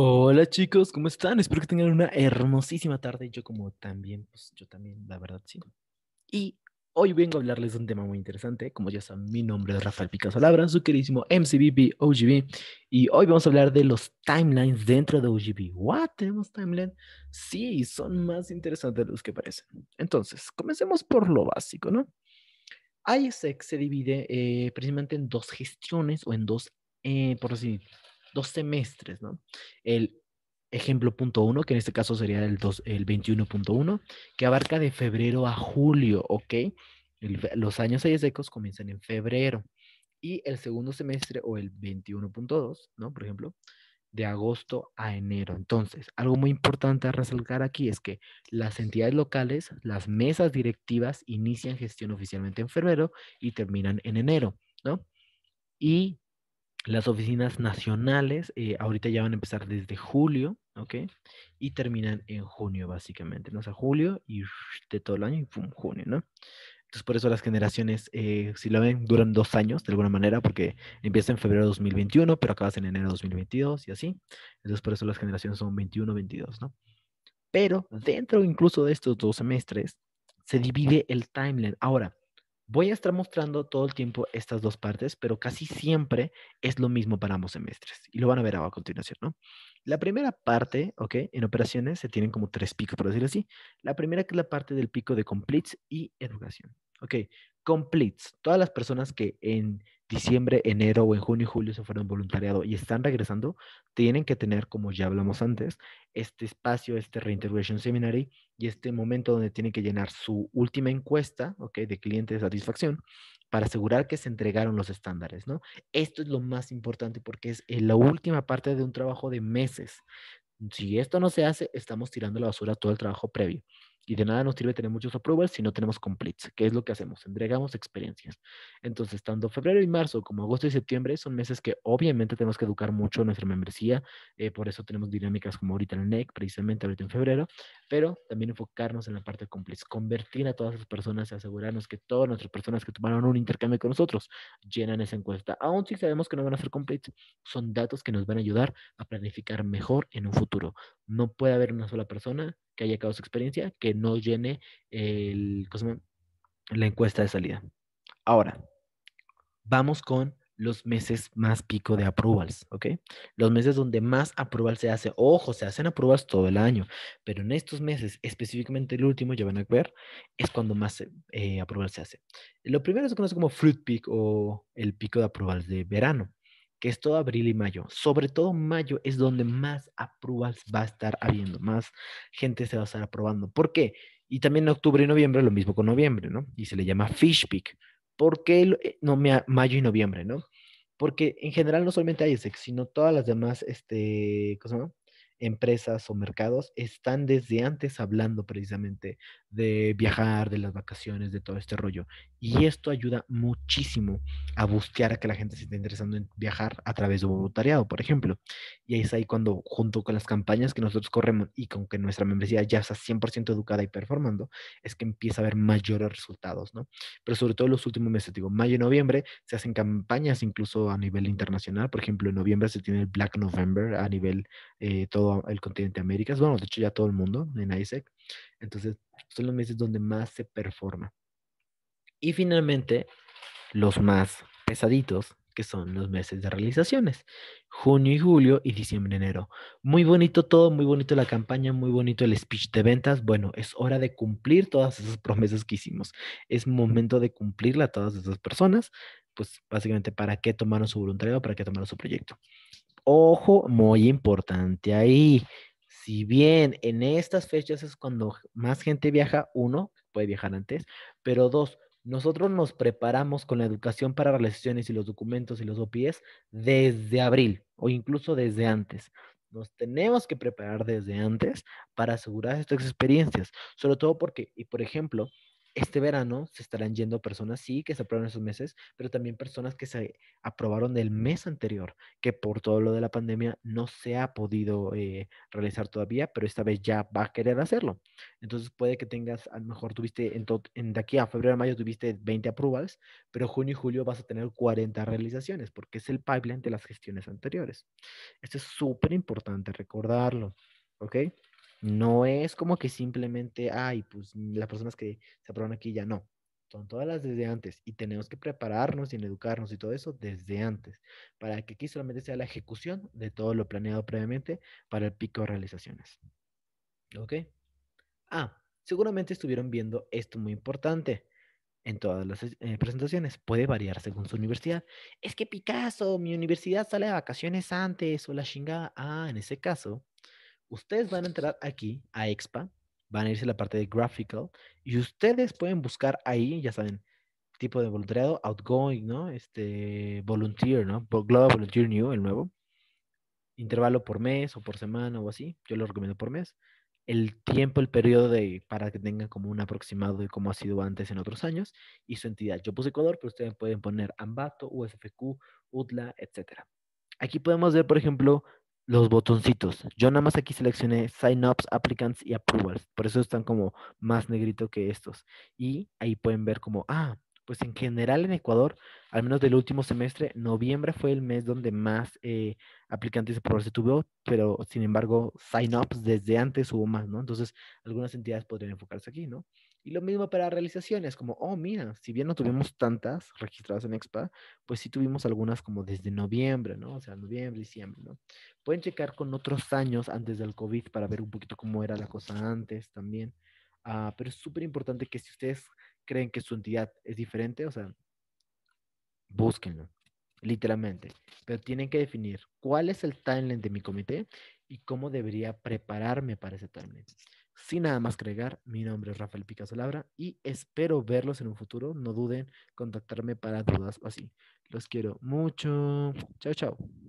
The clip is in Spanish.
Hola chicos, ¿cómo están? Espero que tengan una hermosísima tarde. Yo como también, pues yo también, la verdad, sí. Y hoy vengo a hablarles de un tema muy interesante. Como ya saben, mi nombre es Rafael Picasso Labra, su queridísimo MCBB OGB. Y hoy vamos a hablar de los timelines dentro de OGB. ¿What? ¿Tenemos timeline? Sí, son más interesantes de los que parecen. Entonces, comencemos por lo básico, ¿no? ISEC se divide eh, precisamente en dos gestiones o en dos, eh, por así decirlo dos semestres, ¿no? El ejemplo punto uno, que en este caso sería el, dos, el 21.1, que abarca de febrero a julio, ¿ok? los años secos comienzan en febrero y el segundo semestre o el 21.2, ¿no? Por ejemplo, de agosto a enero. Entonces, algo muy importante a resaltar aquí es que las entidades locales, las mesas directivas inician gestión oficialmente en febrero y terminan en enero, ¿no? Y las oficinas nacionales eh, ahorita ya van a empezar desde julio, ¿ok? Y terminan en junio, básicamente, ¿no? O sea, julio y de todo el año y junio, ¿no? Entonces, por eso las generaciones, eh, si lo ven, duran dos años de alguna manera, porque empieza en febrero de 2021, pero acabas en enero de 2022 y así. Entonces, por eso las generaciones son 21, 22, ¿no? Pero dentro incluso de estos dos semestres, se divide el timeline. Ahora, voy a estar mostrando todo el tiempo estas dos partes, pero casi siempre es lo mismo para ambos semestres. Y lo van a ver a continuación, ¿no? La primera parte, ¿ok? En operaciones se tienen como tres picos, por decirlo así. La primera que es la parte del pico de completes y educación. ¿Ok? Completes, todas las personas que en diciembre, enero o en junio y julio se fueron voluntariado y están regresando, tienen que tener, como ya hablamos antes, este espacio, este Reintegration Seminary y este momento donde tienen que llenar su última encuesta, ¿ok? De cliente de satisfacción para asegurar que se entregaron los estándares, ¿no? Esto es lo más importante porque es eh, la última parte de un trabajo de meses. Si esto no se hace, estamos tirando la basura todo el trabajo previo. Y de nada nos sirve tener muchos approvals si no tenemos completes, ¿Qué es lo que hacemos, entregamos experiencias. Entonces, tanto febrero y marzo como agosto y septiembre son meses que obviamente tenemos que educar mucho nuestra membresía, eh, por eso tenemos dinámicas como ahorita en el NEC, precisamente ahorita en febrero, pero también enfocarnos en la parte de completes, convertir a todas las personas y asegurarnos que todas nuestras personas que tomaron un intercambio con nosotros llenan esa encuesta. Aún si sabemos que no van a ser completes, son datos que nos van a ayudar a planificar mejor en un futuro. No puede haber una sola persona que haya acabado su experiencia, que no llene el, la encuesta de salida. Ahora, vamos con los meses más pico de approvals, ¿ok? Los meses donde más approval se hace. Ojo, se hacen approvals todo el año, pero en estos meses, específicamente el último, ya van a ver, es cuando más eh, se hace. Lo primero se conoce como fruit peak o el pico de approvals de verano que es todo abril y mayo. Sobre todo mayo es donde más apruebas va a estar habiendo, más gente se va a estar aprobando. ¿Por qué? Y también octubre y noviembre, lo mismo con noviembre, ¿no? Y se le llama Fish Peak. ¿Por qué eh, no, mayo y noviembre, no? Porque en general no solamente hay ese, sino todas las demás, este, ¿cómo se llama? empresas o mercados están desde antes hablando precisamente de viajar, de las vacaciones, de todo este rollo. Y esto ayuda muchísimo a bustear a que la gente se esté interesando en viajar a través de voluntariado, por ejemplo. Y es ahí cuando, junto con las campañas que nosotros corremos y con que nuestra membresía ya está 100% educada y performando, es que empieza a haber mayores resultados, ¿no? Pero sobre todo los últimos meses, digo, mayo y noviembre se hacen campañas incluso a nivel internacional. Por ejemplo, en noviembre se tiene el Black November a nivel eh, todo el continente de Américas, bueno, de hecho ya todo el mundo en ISEC. Entonces, son los meses donde más se performa. Y finalmente, los más pesaditos, que son los meses de realizaciones, junio y julio y diciembre enero. Muy bonito todo, muy bonito la campaña, muy bonito el speech de ventas. Bueno, es hora de cumplir todas esas promesas que hicimos. Es momento de cumplirla a todas esas personas, pues básicamente para qué tomaron su voluntariado, para qué tomaron su proyecto. Ojo, muy importante ahí. Si bien en estas fechas es cuando más gente viaja, uno, puede viajar antes, pero dos, nosotros nos preparamos con la educación para relaciones y los documentos y los OPS desde abril o incluso desde antes. Nos tenemos que preparar desde antes para asegurar estas experiencias, sobre todo porque, y por ejemplo, este verano se estarán yendo personas, sí, que se aprobaron esos meses, pero también personas que se aprobaron del mes anterior, que por todo lo de la pandemia no se ha podido eh, realizar todavía, pero esta vez ya va a querer hacerlo. Entonces puede que tengas, a lo mejor tuviste, en, de aquí a febrero, a mayo tuviste 20 approvals, pero junio y julio vas a tener 40 realizaciones, porque es el pipeline de las gestiones anteriores. Esto es súper importante recordarlo, ¿ok? No es como que simplemente, ay, pues mm, las personas que se aprueban aquí ya no. Son todas las desde antes y tenemos que prepararnos y educarnos y todo eso desde antes, para que aquí solamente sea la ejecución de todo lo planeado previamente para el pico de realizaciones. ¿Ok? Ah, seguramente estuvieron viendo esto muy importante en todas las eh, presentaciones. Puede variar según su universidad. Es que Picasso, mi universidad sale de vacaciones antes o la chingada. Ah, en ese caso, ustedes van a entrar aquí a Expa, van a irse a la parte de Graphical y ustedes pueden buscar ahí, ya saben, tipo de voluntariado, outgoing, ¿no? Este, volunteer, ¿no? Global Volunteer New, el nuevo. Intervalo por mes o por semana o así. Yo lo recomiendo por mes. El tiempo, el periodo de, para que tengan como un aproximado de cómo ha sido antes en otros años y su entidad. Yo puse Ecuador, pero ustedes pueden poner Ambato, USFQ, UTLA, etc. Aquí podemos ver, por ejemplo, los botoncitos. Yo nada más aquí seleccioné Sign Ups, Applicants y Approvals. Por eso están como más negrito que estos. Y ahí pueden ver como, ah, pues en general en Ecuador, al menos del último semestre, noviembre fue el mes donde más eh, aplicantes se tuvo, pero sin embargo, sign-ups desde antes hubo más, ¿no? Entonces, algunas entidades podrían enfocarse aquí, ¿no? Y lo mismo para realizaciones, como, oh, mira, si bien no tuvimos tantas registradas en Expa, pues sí tuvimos algunas como desde noviembre, ¿no? O sea, noviembre, diciembre, ¿no? Pueden checar con otros años antes del COVID para ver un poquito cómo era la cosa antes también. Ah, pero es súper importante que si ustedes creen que su entidad es diferente, o sea, búsquenlo, literalmente. Pero tienen que definir cuál es el timeline de mi comité y cómo debería prepararme para ese timeline. Sin nada más agregar, mi nombre es Rafael Picasso Labra y espero verlos en un futuro. No duden contactarme para dudas o así. Los quiero mucho. Chao, chao.